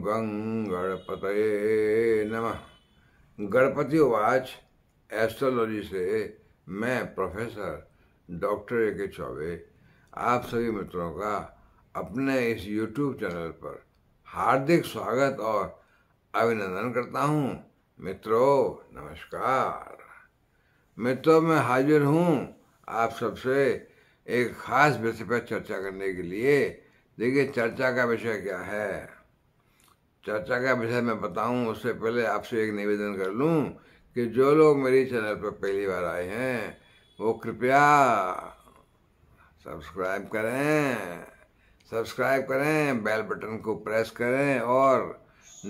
गंग गणपतये नमः गणपति उवाच एस्ट्रोलॉजी से मैं प्रोफेसर डॉक्टर ए के चौबे आप सभी मित्रों का अपने इस यूट्यूब चैनल पर हार्दिक स्वागत और अभिनंदन करता हूँ मित्रों नमस्कार मित्रों मैं हाजिर हूँ आप सबसे एक खास विषय पर चर्चा करने के लिए देखिए चर्चा का विषय क्या है चर्चा का विषय मैं बताऊं उससे पहले आपसे एक निवेदन कर लूं कि जो लोग मेरी चैनल पर पहली बार आए हैं वो कृपया सब्सक्राइब करें सब्सक्राइब करें बेल बटन को प्रेस करें और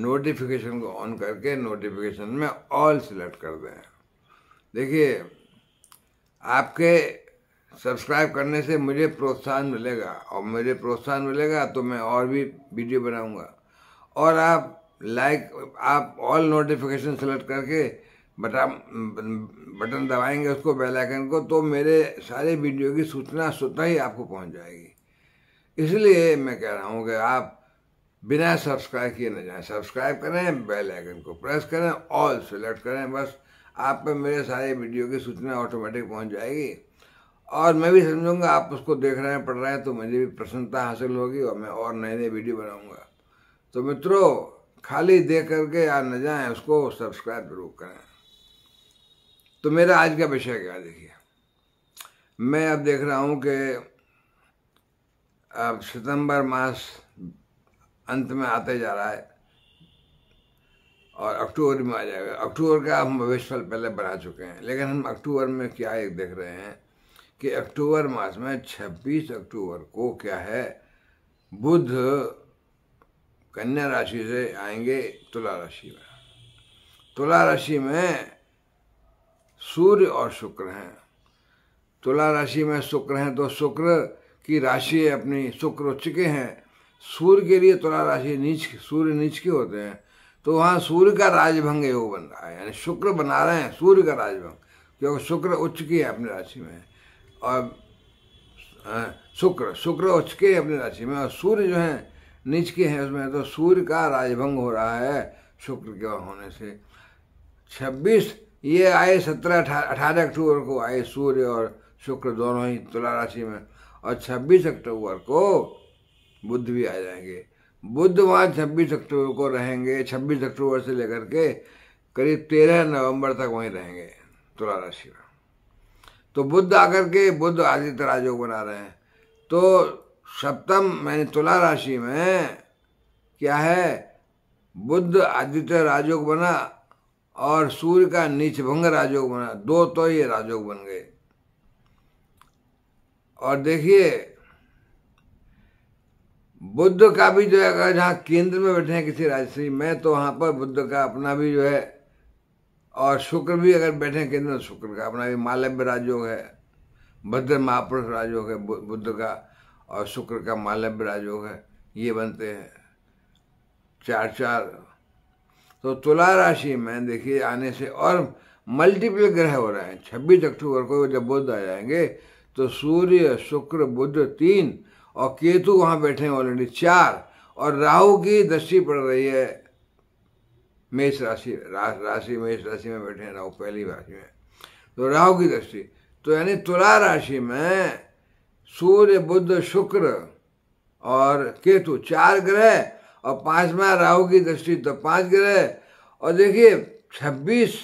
नोटिफिकेशन को ऑन करके नोटिफिकेशन में ऑल सिलेक्ट कर दें देखिए आपके सब्सक्राइब करने से मुझे प्रोत्साहन मिलेगा और मुझे प्रोत्साहन मिलेगा तो मैं और भी वीडियो बनाऊंगा और आप लाइक आप ऑल नोटिफिकेशन सेलेक्ट करके बटा बटन दबाएंगे उसको बेल आइकन को तो मेरे सारे वीडियो की सूचना स्वतः ही आपको पहुंच जाएगी इसलिए मैं कह रहा हूं कि आप बिना सब्सक्राइब किए ना जाएं सब्सक्राइब करें बेल आइकन को प्रेस करें ऑल सेलेक्ट करें बस आप पे मेरे सारे वीडियो की सूचना ऑटोमेटिक पहुंच जाएगी और मैं भी समझूंगा आप उसको देख रहे हैं पढ़ रहे हैं तो मुझे भी प्रसन्नता हासिल होगी और मैं और नए नए वीडियो बनाऊँगा तो मित्रों खाली दे करके या न जाए उसको सब्सक्राइब जरूर करें तो मेरा आज का विषय क्या देखिए मैं अब देख रहा हूँ कि अब सितंबर मास अंत में आते जा रहा है और अक्टूबर में आ जाएगा अक्टूबर का हम भविष्यफल पहले बना चुके हैं लेकिन हम अक्टूबर में क्या एक देख रहे हैं कि अक्टूबर मास में 26 अक्टूबर को क्या है बुध कन्या राशि से आएंगे तुला राशि में तुला राशि में सूर्य और शुक्र हैं तुला राशि में शुक्र हैं तो शुक्र की राशि अपनी शुक्र उच्च के हैं सूर्य के लिए तुला राशि नीच सूर्य नीच के होते हैं तो वहाँ सूर्य का राजभंग योग बन रहा है यानी शुक्र बना रहे हैं सूर्य का राजभंग क्योंकि शुक्र उच्च की है अपनी राशि में और शुक्र शुक्र उच्च के अपनी राशि में और सूर्य जो है नीच के हैं उसमें तो सूर्य का राजभंग हो रहा है शुक्र के होने से छब्बीस ये आए सत्रह अठारह अक्टूबर को आए सूर्य और शुक्र दोनों ही तुला राशि में और छब्बीस अक्टूबर को बुद्ध भी आ जाएंगे बुद्ध वहाँ छब्बीस अक्टूबर को रहेंगे छब्बीस अक्टूबर से लेकर के करीब तेरह नवंबर तक वहीं रहेंगे तुला राशि में तो बुद्ध आकर के बुद्ध आदित्य राजयोग बना रहे हैं तो सप्तम मैंने तुला राशि में क्या है बुद्ध आदित्य राजयोग बना और सूर्य का नीचभंग राजयोग बना दो तो ये राजयोग बन गए और देखिए बुद्ध का भी जो है अगर जहाँ केंद्र में बैठे हैं किसी राशि में तो वहाँ पर बुद्ध का अपना भी जो है और शुक्र भी अगर बैठे हैं केंद्र में शुक्र का अपना भी मालव्य राजयोग है भद्र महापुरुष राजयोग है बुद्ध का और शुक्र का मालव्य राजयोग है ये बनते हैं चार चार तो तुला राशि में देखिए आने से और मल्टीपल ग्रह हो रहे हैं छब्बीस अक्टूबर को जब बुद्ध आ जाएंगे तो सूर्य शुक्र बुद्ध तीन और केतु वहाँ बैठे हैं ऑलरेडी चार और राहु की दृष्टि पड़ रही है मेष राशि राशि मेष राशि में बैठे हैं राहु पहली राशि में तो राहु की दृष्टि तो यानी तुला राशि में सूर्य बुद्ध शुक्र और केतु चार ग्रह और पांचवा राहु की दृष्टि तो पांच ग्रह और देखिए छब्बीस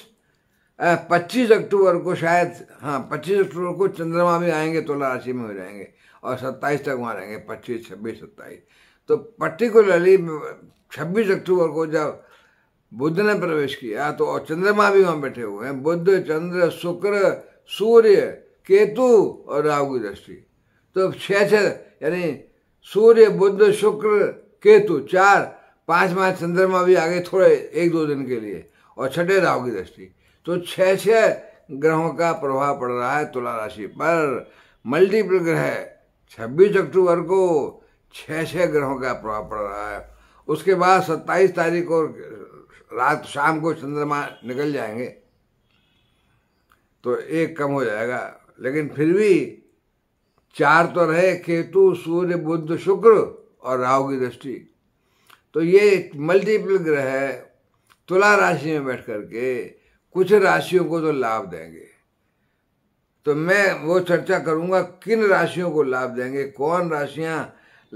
पच्चीस अक्टूबर को शायद हाँ पच्चीस अक्टूबर को चंद्रमा में आएंगे तुला तो राशि में हो जाएंगे और सत्ताईस तक वहाँ रहेंगे पच्चीस छब्बीस सत्ताईस तो पर्टिकुलरली छब्बीस अक्टूबर को जब बुद्ध ने प्रवेश किया तो और चंद्रमा भी वहाँ बैठे हुए हैं बुद्ध चंद्र शुक्र सूर्य केतु और राहु की दृष्टि तो छह छह यानी सूर्य बुद्ध शुक्र केतु चार पांच पांचवा चंद्रमा भी आ गए थोड़े एक दो दिन के लिए और छठे राहु की दृष्टि तो छह छह ग्रहों का प्रभाव पड़ रहा है तुला राशि पर मल्टीपल ग्रह छब्बीस अक्टूबर को छह छह ग्रहों का प्रभाव पड़ रहा है उसके बाद सत्ताईस तारीख को रात शाम को चंद्रमा निकल जाएंगे तो एक कम हो जाएगा लेकिन फिर भी चार तो रहे केतु सूर्य बुद्ध शुक्र और राहु की दृष्टि तो ये मल्टीपल ग्रह तुला राशि में बैठ करके कुछ राशियों को तो लाभ देंगे तो मैं वो चर्चा करूंगा किन राशियों को लाभ देंगे कौन राशियां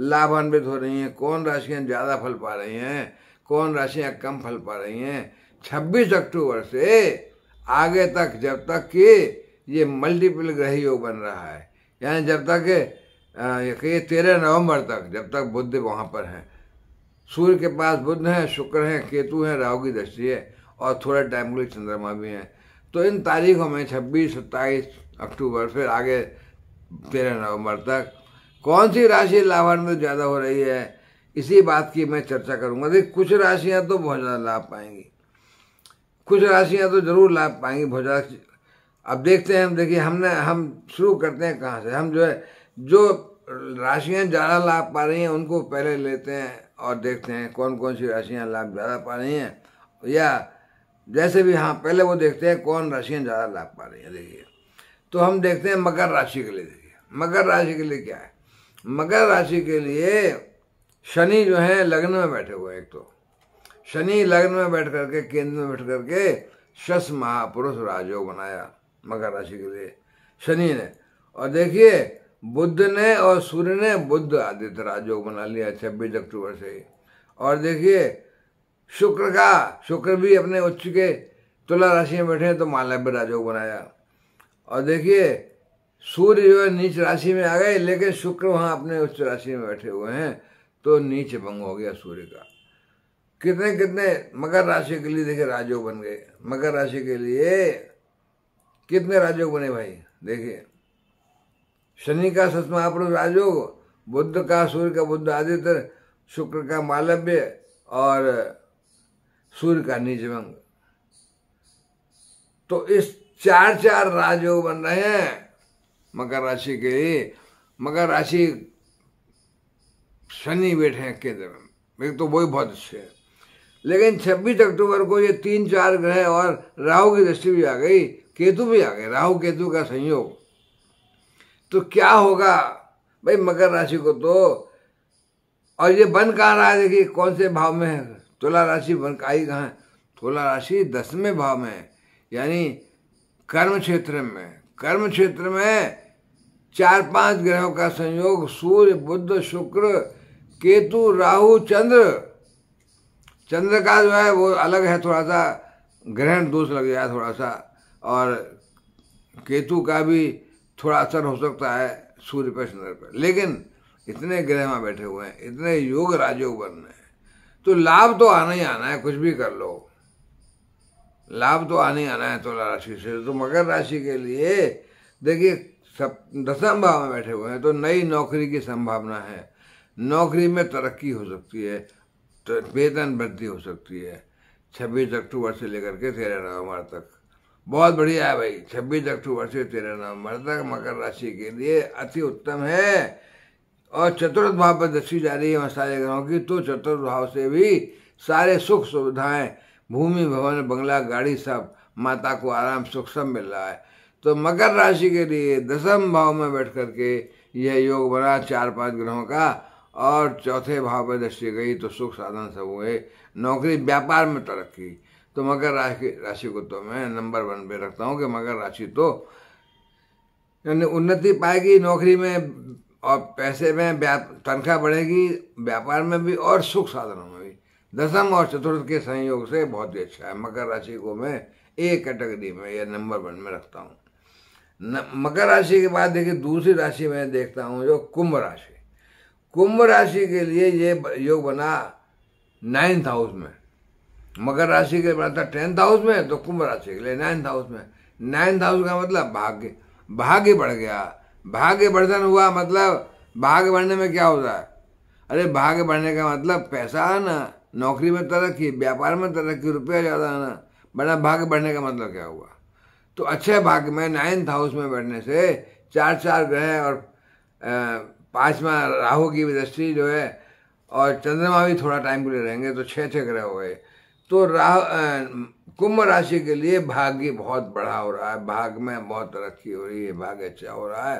लाभान्वित हो रही हैं कौन राशियां ज़्यादा फल पा रही हैं कौन राशियां कम फल पा रही हैं 26 अक्टूबर से आगे तक जब तक कि ये मल्टीपल ग्रह योग बन रहा है यानी जब तक ये तेरह नवंबर तक जब तक बुद्ध वहाँ पर हैं सूर्य के पास बुद्ध हैं शुक्र हैं केतु हैं राहु की दृष्टि है और थोड़े टाइम के लिए चंद्रमा भी हैं तो इन तारीखों में छब्बीस सत्ताईस अक्टूबर फिर आगे तेरह नवंबर तक कौन सी राशि लाभान्वित ज़्यादा हो रही है इसी बात की मैं चर्चा करूँगा देखिए कुछ राशियाँ तो बहुत ज़्यादा लाभ पाएंगी कुछ राशियाँ तो जरूर लाभ पाएंगी बहुत ज़्यादा अब देखते हैं हम देखिए हमने हम शुरू करते हैं कहाँ से हम जो है जो राशियाँ ज़्यादा लाभ पा रही हैं उनको पहले लेते हैं और देखते हैं कौन कौन सी राशियाँ लाभ ज़्यादा पा रही हैं या जैसे भी हाँ पहले वो देखते हैं कौन राशियाँ ज़्यादा लाभ पा रही हैं देखिए तो हम देखते हैं मकर राशि के लिए देखिए मकर राशि के लिए क्या है मकर राशि के लिए शनि जो है लग्न में बैठे हुए एक तो शनि लग्न में बैठ करके केंद्र में बैठ करके शस महापुरुष राजयोग बनाया मकर राशि के लिए शनि ने और देखिए बुद्ध ने और सूर्य ने बुद्ध आदित्य राजयोग बना लिया छब्बीस अक्टूबर से ही और देखिए शुक्र का शुक्र भी अपने उच्च के तुला राशि में बैठे हैं तो भी राजयोग बनाया और देखिए सूर्य जो है नीच राशि में आ गए लेकिन शुक्र वहाँ अपने उच्च राशि में बैठे हुए हैं तो नीच भंग हो गया सूर्य का कितने कितने मकर राशि के लिए देखिए राजयोग बन गए मकर राशि के लिए कितने राजयोग बने भाई देखिए शनि का सतमा लोग राजयोग बुद्ध का सूर्य का बुद्ध आदित्य शुक्र का मालव्य और सूर्य का निजमंग तो इस चार चार राजयोग बन रहे हैं मकर राशि के लिए मकर राशि शनि बैठे हैं केंद्र में एक तो वही बहुत अच्छे हैं लेकिन 26 अक्टूबर को ये तीन चार ग्रह और राहु की दृष्टि भी आ गई केतु भी आ गए राहु केतु का संयोग तो क्या होगा भाई मकर राशि को तो और ये बन कहाँ रहा है देखिए कौन से भाव में है तुला राशि बन आई कहाँ है तुला राशि दसवें भाव में है यानी कर्म क्षेत्र में कर्म क्षेत्र में चार पांच ग्रहों का संयोग सूर्य बुद्ध शुक्र केतु राहु चंद्र चंद्र का जो है वो अलग है थोड़ा सा ग्रहण दोष लग गया थोड़ा सा और केतु का भी थोड़ा असर हो सकता है सूर्य पर चंद्र पर लेकिन इतने ग्रह में बैठे हुए हैं इतने योग राजयोग बन रहे हैं तो लाभ तो आना ही आना है कुछ भी कर लो लाभ तो आना ही आना है तुला तो राशि से तो मकर राशि के लिए देखिए सब दसम भाव में बैठे हुए हैं तो नई नौकरी की संभावना है नौकरी में तरक्की हो सकती है तो वेतन वृद्धि हो सकती है छब्बीस अक्टूबर से लेकर के तेरह नवंबर तक बहुत बढ़िया है भाई छब्बीस अक्टूबर से तेरा नाम मृतक मकर राशि के लिए अति उत्तम है और चतुर्थ भाव पर दृष्टि जा रही है सारे ग्रहों की तो चतुर्थ भाव से भी सारे सुख सुविधाएं भूमि भवन बंगला गाड़ी सब माता को आराम सुख सब मिल रहा है तो मकर राशि के लिए दसम भाव में बैठ करके यह योग बना चार पांच ग्रहों का और चौथे भाव पर दृष्टि गई तो सुख साधन सब हुए नौकरी व्यापार में तरक्की तो मकर राशि को तो मैं नंबर वन पे रखता हूँ कि मकर राशि तो यानी उन्नति पाएगी नौकरी में और पैसे में तनख्वाह बढ़ेगी व्यापार में भी और सुख साधनों में भी दसम और चतुर्थ के संयोग से बहुत ही अच्छा है मकर राशि को मैं ए कैटेगरी में या नंबर वन में रखता हूँ मकर राशि के बाद देखिए दूसरी राशि मैं देखता हूँ जो कुंभ राशि कुंभ राशि के लिए ये योग बना नाइन्थ हाउस में मकर राशि के बनता टेंथ हाउस में तो कुंभ राशि के लिए नाइन्थ हाउस में नाइन्थ हाउस का मतलब भाग्य भाग्य बढ़ गया भाग्य वर्धन हुआ मतलब भाग्य बढ़ने में क्या होता है अरे भाग्य बढ़ने का मतलब पैसा आना नौकरी में तरक्की व्यापार में तरक्की रुपया ज़्यादा आना बना भाग्य बढ़ने का मतलब क्या हुआ तो अच्छे भाग्य में नाइन्थ हाउस में बढ़ने से चार चार ग्रह और पाँचवा राहु की दृष्टि जो है और चंद्रमा भी थोड़ा टाइम के लिए रहेंगे तो छः छः ग्रह हो गए तो राह कुंभ राशि के लिए भाग्य बहुत बढ़ा हो रहा है भाग में बहुत तरक्की हो रही है भाग अच्छा हो रहा है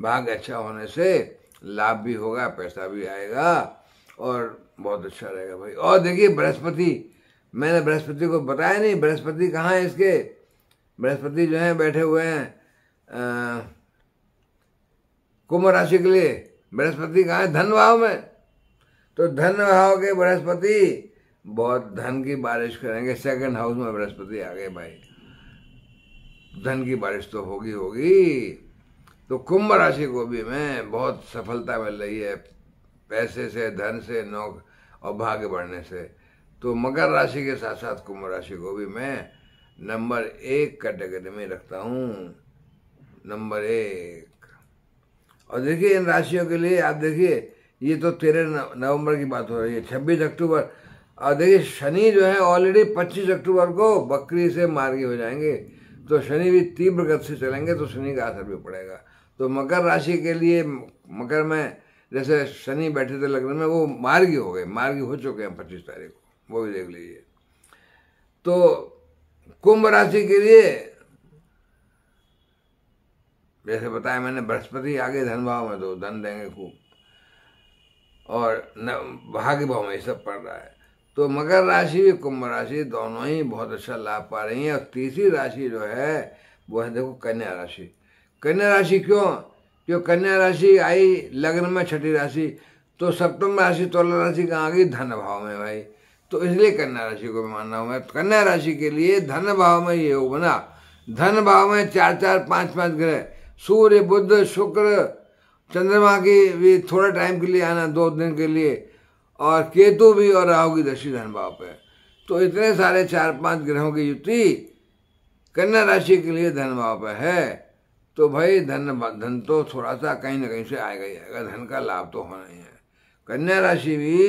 भाग अच्छा होने से लाभ भी होगा पैसा भी आएगा और बहुत अच्छा रहेगा भाई और देखिए बृहस्पति मैंने बृहस्पति को बताया नहीं बृहस्पति कहाँ है इसके बृहस्पति जो हैं बैठे हुए हैं कुंभ राशि के लिए बृहस्पति कहाँ है धन भाव में तो धन भाव के बृहस्पति बहुत धन की बारिश करेंगे सेकंड हाउस में बृहस्पति आ गए भाई धन की बारिश तो होगी होगी तो कुंभ राशि को भी मैं बहुत सफलता मिल रही है पैसे से धन से नौक और भाग्य बढ़ने से तो मकर राशि के साथ साथ कुंभ राशि को भी मैं नंबर एक कैटेगरी में रखता हूँ नंबर एक और देखिए इन राशियों के लिए आप देखिए ये तो तेरह नवंबर की बात हो रही है छब्बीस अक्टूबर और देखिए शनि जो है ऑलरेडी 25 अक्टूबर को बकरी से मार्गी हो जाएंगे तो शनि भी तीव्र गति से चलेंगे तो शनि का असर भी पड़ेगा तो मकर राशि के लिए मकर में जैसे शनि बैठे थे लग्न में वो मार्गी हो गए मार्गी हो चुके हैं पच्चीस तारीख को वो भी देख लीजिए तो कुंभ राशि के लिए जैसे बताया मैंने बृहस्पति आगे धन भाव में तो धन देंगे खूब और भाग्य भाव में ये सब पड़ रहा है तो मकर राशि कुंभ राशि दोनों ही बहुत अच्छा लाभ पा रही हैं और तीसरी राशि जो है वो है देखो कन्या राशि कन्या राशि क्यों क्यों कन्या राशि आई लग्न में छठी राशि तो सप्तम राशि तोला राशि कहाँ गई धन भाव में भाई तो इसलिए कन्या राशि को मैं मानना हूँ कन्या राशि के लिए धन भाव में ये हो बना धन भाव में चार चार पाँच पाँच ग्रह सूर्य बुद्ध शुक्र चंद्रमा की भी थोड़ा टाइम के लिए आना दो दिन के लिए और केतु भी और राहु की दृष्टि धन भाव पे तो इतने सारे चार पांच ग्रहों की युति कन्या राशि के लिए धन भाव पे है तो भाई धन धन तो थोड़ा सा कहीं ना कहीं से आ ही आएगा धन का लाभ तो होना ही है कन्या राशि भी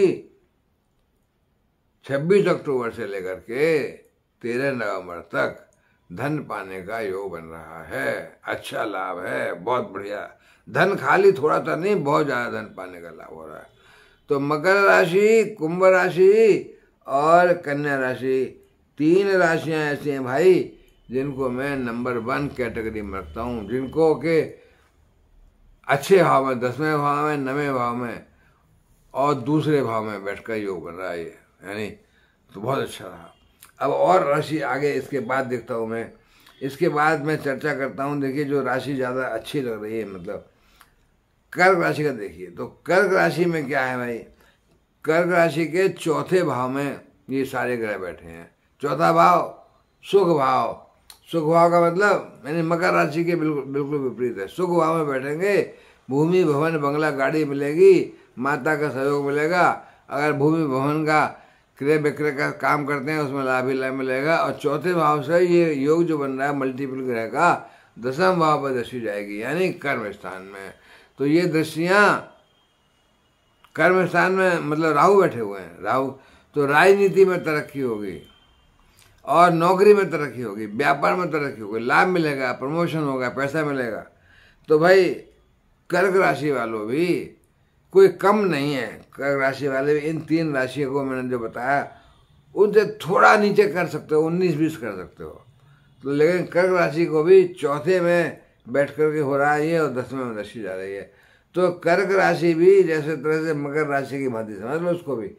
26 अक्टूबर से लेकर के 13 नवंबर तक धन पाने का योग बन रहा है अच्छा लाभ है बहुत बढ़िया धन खाली थोड़ा सा नहीं बहुत ज़्यादा धन पाने का लाभ हो रहा है तो मकर राशि कुंभ राशि और कन्या राशि तीन राशियां ऐसी हैं भाई जिनको मैं नंबर वन कैटेगरी में रखता हूँ जिनको के अच्छे भाव में दसवें भाव में नवें भाव में और दूसरे भाव में बैठकर योग बन रहा है ये यानी तो बहुत अच्छा रहा अब और राशि आगे इसके बाद देखता हूँ मैं इसके बाद मैं चर्चा करता हूँ देखिए जो राशि ज़्यादा अच्छी लग रही है मतलब कर्क राशि का देखिए तो कर्क राशि में क्या है भाई कर्क राशि के चौथे भाव में ये सारे ग्रह बैठे हैं चौथा भाव सुख भाव सुख भाव का मतलब यानी मकर राशि के बिल्कुल बिल्कुल विपरीत है सुख भाव में बैठेंगे भूमि भवन बंगला गाड़ी मिलेगी माता का सहयोग मिलेगा अगर भूमि भवन का क्रय विक्रय का काम करते हैं उसमें लाभ ही लाभ मिलेगा और चौथे भाव से ये योग जो बन रहा है मल्टीपल ग्रह का दसम भाव पर दसी जाएगी यानी कर्म स्थान में तो ये दृष्टियाँ कर्म स्थान में मतलब राहु बैठे हुए हैं राहु तो राजनीति में तरक्की होगी और नौकरी में तरक्की होगी व्यापार में तरक्की होगी लाभ मिलेगा प्रमोशन होगा पैसा मिलेगा तो भाई कर्क राशि वालों भी कोई कम नहीं है कर्क राशि वाले भी इन तीन राशियों को मैंने जो बताया उनसे थोड़ा नीचे कर सकते हो उन्नीस बीस कर सकते हो तो लेकिन कर्क राशि को भी चौथे में बैठ कर के हो रहा है और दसवें में दशी जा रही है तो कर्क राशि भी जैसे तरह से मकर राशि की भांति समझ लो उसको भी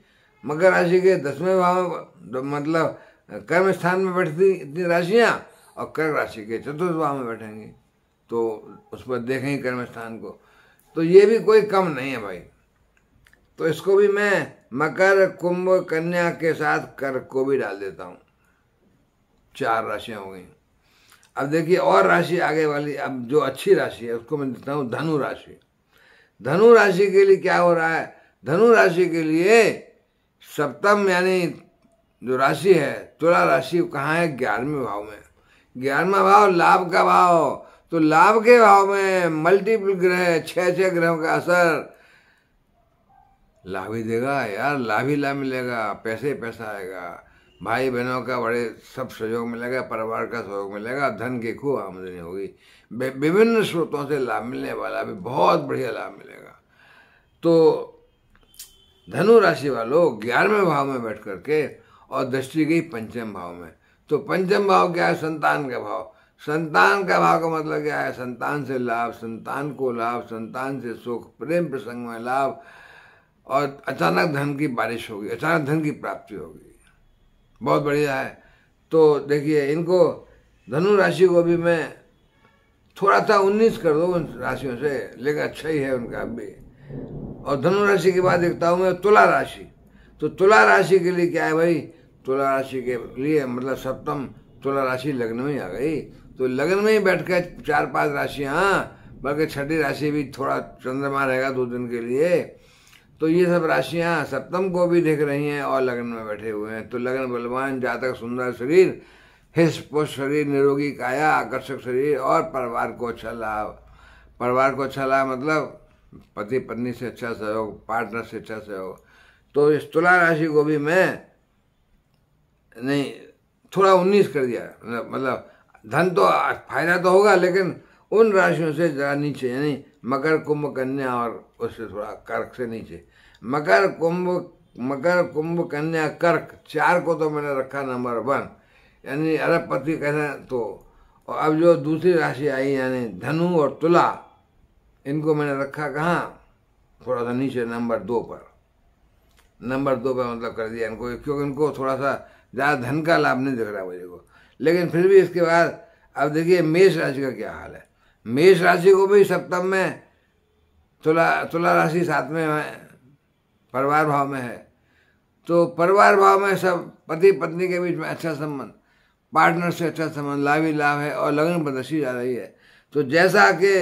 मकर राशि के दसवें भाव तो मतलब कर्म स्थान में बैठती इतनी राशियाँ और कर्क राशि के चतुर्थ भाव में बैठेंगी तो उस पर देखेंगे कर्म स्थान को तो ये भी कोई कम नहीं है भाई तो इसको भी मैं मकर कुंभ कन्या के साथ कर्क को भी डाल देता हूँ चार राशियाँ हो गई अब देखिए और राशि आगे वाली अब जो अच्छी राशि है उसको मैं देता हूँ धनु राशि धनु राशि के लिए क्या हो रहा है धनु राशि के लिए सप्तम यानी जो राशि है तुला राशि कहाँ है ग्यारहवें भाव में ग्यारहवा भाव लाभ का भाव तो लाभ के भाव में मल्टीपल ग्रह छः छः ग्रहों का असर लाभ ही देगा यार लाभ ही लाभ मिलेगा पैसे ही पैसा आएगा भाई बहनों का बड़े सब सहयोग मिलेगा परिवार का सहयोग मिलेगा धन की खूब आमदनी होगी विभिन्न स्रोतों से लाभ मिलने वाला भी बहुत बढ़िया लाभ मिलेगा तो धनु राशि वालों ग्यारहवें भाव में बैठ करके और दृष्टि गई पंचम भाव में तो पंचम भाव क्या है संतान का भाव संतान का भाव का मतलब क्या है संतान से लाभ संतान को लाभ संतान से सुख प्रेम प्रसंग में लाभ और अचानक धन की बारिश होगी अचानक धन की प्राप्ति होगी बहुत बढ़िया है तो देखिए इनको धनु राशि को भी मैं थोड़ा सा उन्नीस कर दो उन राशियों से लेकिन अच्छा ही है उनका भी और धनु राशि के बाद देखता हूँ मैं तुला राशि तो तुला राशि के लिए क्या है भाई तुला राशि के लिए मतलब सप्तम तुला राशि लग्न में आ गई तो लग्न में ही बैठ कर चार पांच राशियाँ बल्कि छठी राशि भी थोड़ा चंद्रमा रहेगा दो दिन के लिए तो ये सब राशियां सप्तम को भी देख रही हैं और लग्न में बैठे हुए हैं तो लग्न बलवान जातक सुंदर शरीर हिस्स पुष्ट शरीर निरोगी काया आकर्षक शरीर और परिवार को अच्छा लाभ परिवार को अच्छा लाभ मतलब पति पत्नी से अच्छा सहयोग पार्टनर से अच्छा सहयोग तो इस तुला राशि को भी मैं नहीं थोड़ा उन्नीस कर दिया मतलब धन तो फायदा तो होगा लेकिन उन राशियों से जरा नीचे यानी मकर कुंभ कन्या और उससे थोड़ा कर्क से नीचे मकर कुंभ मकर कुंभ कन्या कर्क चार को तो मैंने रखा नंबर वन यानी अरबपति कहें तो और अब जो दूसरी राशि आई यानी धनु और तुला इनको मैंने रखा कहाँ थोड़ा सा नीचे नंबर दो पर नंबर दो पर मतलब कर दिया इनको क्योंकि इनको थोड़ा सा ज़्यादा धन का लाभ नहीं दिख रहा मुझे को लेकिन फिर भी इसके बाद अब देखिए मेष राशि का क्या हाल है मेष राशि को भी सप्तम में तुला तुला राशि साथ में है परिवार भाव में है तो परिवार भाव में सब पति पत्नी के बीच में अच्छा संबंध पार्टनर से अच्छा संबंध लाभ ही लाभ है और लगन प्रदर्शी जा रही है तो जैसा कि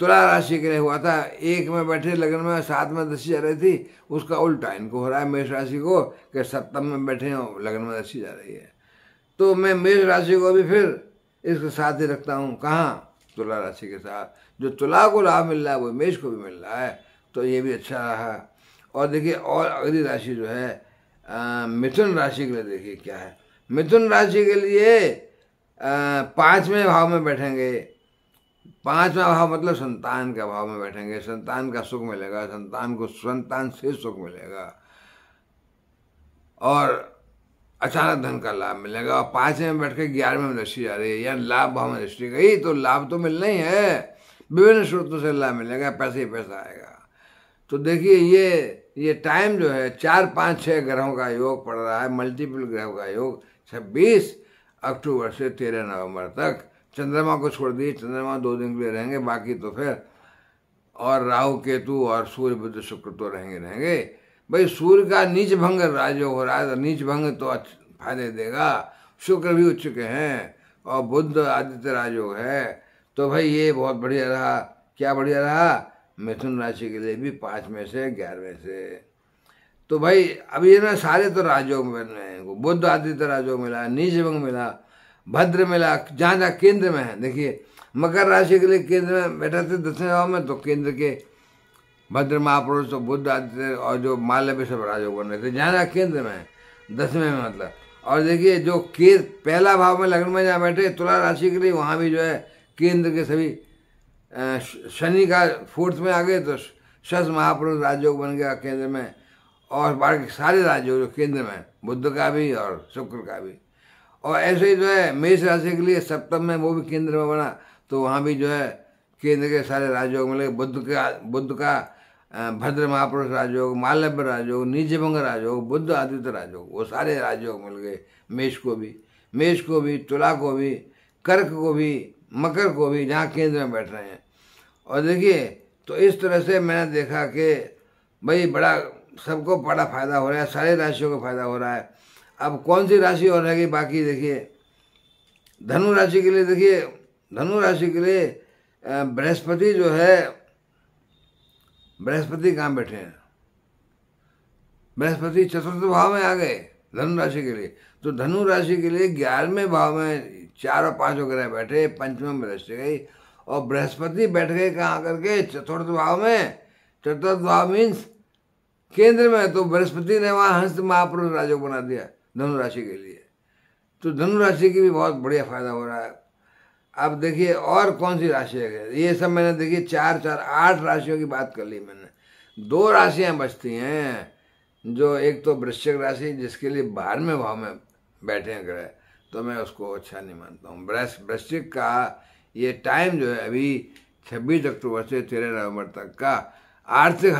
तुला राशि के लिए हुआ था एक में बैठे लगन में सात में दसी जा रही थी उसका उल्टा इनको हो रहा है मेष राशि को कि सप्तम में बैठे हो लगन में दसी जा रही है तो मैं मेष राशि को भी फिर इसके साथ ही रखता हूँ कहाँ तुला राशि के साथ जो तुला को लाभ मिल रहा है वो मेष को भी मिल रहा है तो ये भी अच्छा रहा और देखिए और अगली राशि जो है मिथुन राशि के लिए देखिए क्या है मिथुन राशि के लिए पाँचवें भाव में बैठेंगे पाँचवा भाव मतलब संतान का भाव में बैठेंगे संतान का सुख मिलेगा संतान को संतान से सुख मिलेगा और अचानक धन का लाभ मिलेगा और पाँचवें में बैठ के ग्यारहवें में दृष्टि जा रही है यानी लाभ भाव में दृष्टि गई तो लाभ तो मिलना ही है विभिन्न स्रोतों से लाभ मिलेगा पैसे ही पैसा आएगा तो देखिए ये ये टाइम जो है चार पाँच छः ग्रहों का योग पड़ रहा है मल्टीपल ग्रहों का योग छब्बीस अक्टूबर से तेरह नवंबर तक चंद्रमा को छोड़ दिए चंद्रमा दो दिन के लिए रहेंगे बाकी तो फिर और राहु केतु और सूर्य बुद्ध शुक्र तो रहेंगे रहेंगे भाई सूर्य का नीच भंग राजयोग हो रहा है तो नीच भंग तो फायदे देगा शुक्र भी उच्च के हैं और बुद्ध आदित्य राजयोग है तो भाई ये बहुत बढ़िया रहा क्या बढ़िया रहा मिथुन राशि के लिए भी पाँच में से ग्यारहवें से तो भाई अभी ये ना सारे तो राजयोग में रहे बुद्ध आदित्य राजयोग मिला निज भंग मिला भद्र मिला जहाँ जहाँ केंद्र में है देखिए मकर राशि के लिए केंद्र में बैठा थे दसवें भाव में तो केंद्र के भद्र महापुरुष तो बुद्ध आदित्य और जो सब राजो बने थे जहाँ जहाँ केंद्र में दसवें में मतलब और देखिए जो केंद्र पहला भाव में लग्न में जहाँ बैठे तुला राशि के लिए वहाँ भी जो है केंद्र के सभी शनि का फोर्थ में आ गए तो शस महापुरुष राजयोग बन गया केंद्र में और बाकी सारे राज्यों जो केंद्र में बुद्ध का भी और शुक्र का भी और ऐसे ही जो है मेष राशि के लिए सप्तम में वो भी केंद्र में बना तो वहाँ भी जो है केंद्र के सारे राज्यों मिले बुद्ध का बुद्ध का भद्र महापुरुष राजयोग मालव्य राजयोग निजभंग राजयोग बुद्ध आदित्य राजयोग वो सारे राजयोग मिल गए मेष को भी मेष को भी तुला को भी कर्क को भी मकर को भी जहाँ केंद्र में बैठ रहे हैं और देखिए तो इस तरह से मैंने देखा कि भाई बड़ा सबको बड़ा फायदा हो रहा है सारे राशियों को फायदा हो रहा है अब कौन सी राशि हो रहेगी बाकी देखिए धनु राशि के लिए देखिए धनु राशि के लिए बृहस्पति जो है बृहस्पति कहाँ बैठे हैं बृहस्पति चतुर्थ भाव में आ गए धनु राशि के लिए तो धनु राशि के लिए ग्यारहवें भाव में चार और पाँच ग्रह बैठे पंचमें में गई और बृहस्पति बैठ गए कहाँ करके चतुर्थ भाव में चतुर्थ भाव मीन्स केंद्र में तो बृहस्पति ने वहाँ हंस महापुरुष राजो बना दिया धनु राशि के लिए तो धनु राशि की भी बहुत बढ़िया फायदा हो रहा है अब देखिए और कौन सी राशियाँ ये सब मैंने देखिए चार चार आठ राशियों की बात कर ली मैंने दो राशियाँ बचती हैं जो एक तो वृश्चिक राशि जिसके लिए बारहवें भाव में बैठे हैं ग्रह तो मैं उसको अच्छा नहीं मानता हूँ वृश्चिक का ये टाइम जो है अभी छब्बीस अक्टूबर से तेरह नवंबर तक का आर्थिक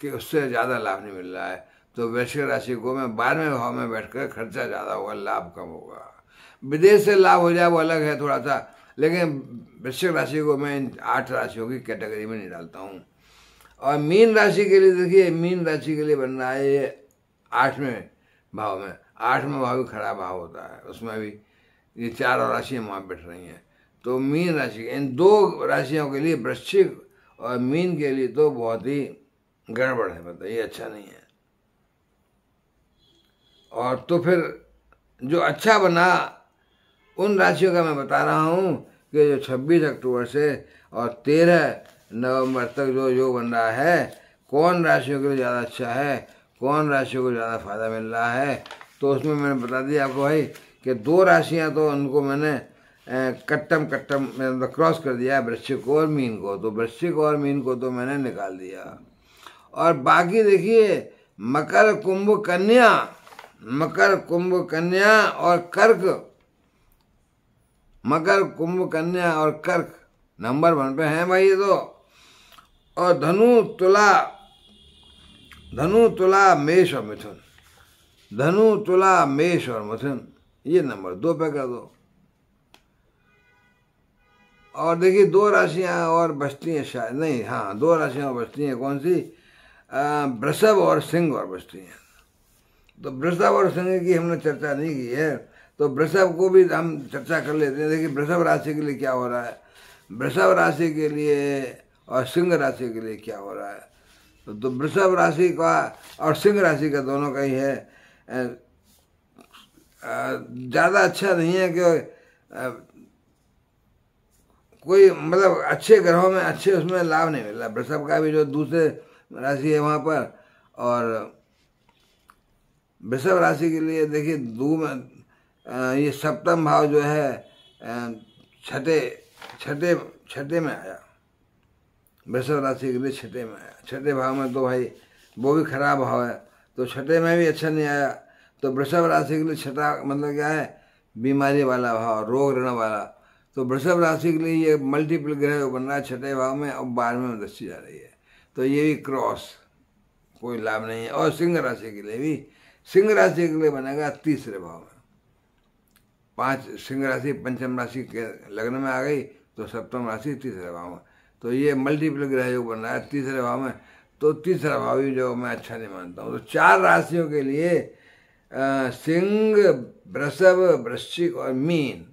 के उससे ज़्यादा लाभ नहीं मिल रहा है तो वृश्चिक राशि को मैं बारहवें भाव में बैठ कर खर्चा ज़्यादा होगा लाभ कम होगा विदेश से लाभ हो जाए वो अलग है थोड़ा सा लेकिन वृश्चिक राशि को मैं इन आठ राशियों की कैटेगरी में नहीं डालता हूँ और मीन राशि के लिए देखिए मीन राशि के लिए बन रहा है ये आठवें भाव में आठवें भाव भी खराब भाव होता है उसमें भी ये चार राशियाँ वहाँ बैठ रही हैं तो मीन राशि इन दो राशियों के लिए वृश्चिक और मीन के लिए तो बहुत ही गड़बड़ है मतलब ये अच्छा नहीं है और तो फिर जो अच्छा बना उन राशियों का मैं बता रहा हूँ कि जो 26 अक्टूबर से और 13 नवंबर तक जो योग बन रहा है कौन राशियों के लिए ज़्यादा अच्छा है कौन राशियों को ज़्यादा फ़ायदा मिल रहा है तो उसमें मैंने बता दिया आपको भाई कि दो राशियाँ तो उनको मैंने कट्टम कट्टम मतलब क्रॉस कर दिया है वृश्चिक और मीन को तो वृश्चिक और मीन को तो मैंने निकाल दिया और बाकी देखिए मकर कुंभ कन्या मकर कुंभ कन्या और कर्क मकर कुंभ कन्या और कर्क नंबर वन पे हैं भाई तो और धनु तुला धनु तुला मेष और मिथुन धनु तुला मेष और मिथुन ये नंबर दो पे कर दो और देखिए दो राशियां और बचती हैं शायद नहीं हाँ दो राशियां और बचती हैं कौन सी वृषभ और सिंह और बचती हैं तो वृषभ और सिंह की हमने चर्चा नहीं की है तो वृषभ को भी हम चर्चा कर लेते हैं देखिए वृषभ राशि के लिए क्या हो रहा है वृषभ राशि के लिए और सिंह राशि के लिए क्या हो रहा है तो, तो वृषभ राशि का और सिंह राशि का दोनों का ही है ज़्यादा अच्छा नहीं है कि कोई मतलब अच्छे ग्रहों में अच्छे उसमें लाभ नहीं मिल रहा वृषभ का भी जो दूसरे राशि है वहाँ पर और वृषभ राशि के लिए देखिए दू में ये सप्तम भाव जो है छठे छठे छठे में आया वृषभ राशि के लिए छठे में आया छठे भाव में तो भाई वो भी खराब भाव है तो छठे में भी अच्छा नहीं आया तो वृषभ राशि के लिए छठा मतलब क्या है बीमारी वाला भाव रोग ऋण वाला तो वृषभ राशि के लिए ये मल्टीपल ग्रह बन रहा है छठे भाव में और बारहवें में दृष्टि जा रही है तो ये भी क्रॉस कोई लाभ नहीं है और सिंह राशि के लिए भी सिंह राशि के लिए बनेगा तीसरे भाव में पांच सिंह राशि पंचम राशि के लग्न में आ गई तो सप्तम राशि तीसरे भाव में तो ये मल्टीपल ग्रह योग बन रहा है तीसरे भाव में तो तीसरा भाव ही जो मैं अच्छा नहीं मानता हूँ तो चार राशियों के लिए सिंह वृषभ वृश्चिक और मीन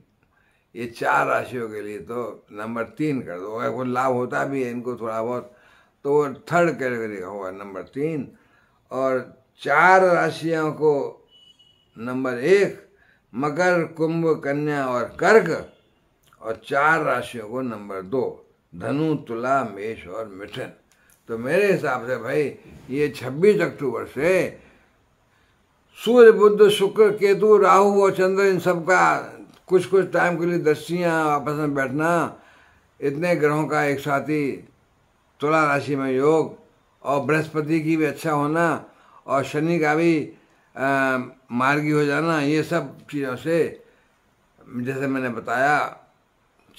ये चार राशियों के लिए तो नंबर तीन कर दो अगर कोई लाभ होता भी है इनको थोड़ा बहुत तो वो थर्ड कैटेगरी का होगा नंबर तीन और चार राशियों को नंबर एक मकर कुंभ कन्या और कर्क और चार राशियों को नंबर दो धनु तुला मेष और मिथुन तो मेरे हिसाब से भाई ये 26 अक्टूबर से सूर्य बुद्ध शुक्र केतु राहु और चंद्र इन सब का कुछ कुछ टाइम के लिए दस्तियाँ आपस में बैठना इतने ग्रहों का एक साथ ही तुला राशि में योग और बृहस्पति की भी अच्छा होना और शनि का भी मार्गी हो जाना ये सब चीज़ों से जैसे मैंने बताया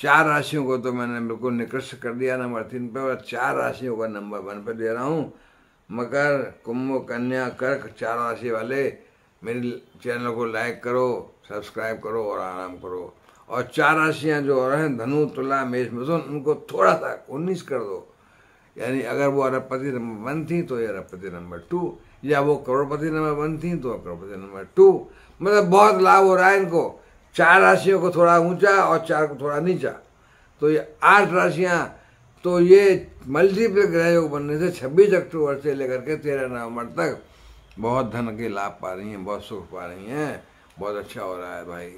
चार राशियों को तो मैंने बिल्कुल निकृष्ट कर दिया नंबर तीन पे और चार राशियों का नंबर वन पे दे रहा हूँ मकर कुंभ कन्या कर्क चार राशि वाले मेरे चैनल को लाइक करो सब्सक्राइब करो और आराम करो और चार राशियाँ जो और हैं धनु तुला मेष मिथुन उनको थोड़ा सा उन्नीस कर दो यानी अगर वो अरबपति नंबर वन थी तो ये अरबपति नंबर टू या वो करोड़पति नंबर वन थी तो करोड़पति नंबर टू मतलब बहुत लाभ हो रहा है इनको चार राशियों को थोड़ा ऊंचा और चार को थोड़ा नीचा तो ये आठ राशियाँ तो ये मल्टीपल ग्रह योग बनने से छब्बीस अक्टूबर से लेकर के तेरह नवंबर तक बहुत धन के लाभ पा रही हैं बहुत सुख पा रही हैं बहुत अच्छा हो रहा है भाई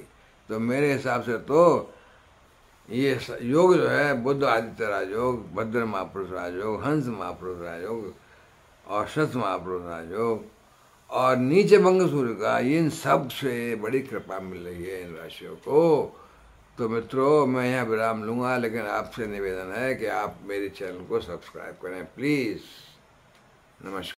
तो मेरे हिसाब से तो ये योग जो है बुद्ध आदित्य राजयोग भद्र महापुरुष राजयोग हंस महापुरुष राजयोग और शत महापुरुष राजयोग और नीचे भंग सूर्य का इन सब से बड़ी कृपा मिल रही है इन राशियों को तो मित्रों मैं यहाँ विराम लूँगा लेकिन आपसे निवेदन है कि आप मेरे चैनल को सब्सक्राइब करें प्लीज़ नमस्कार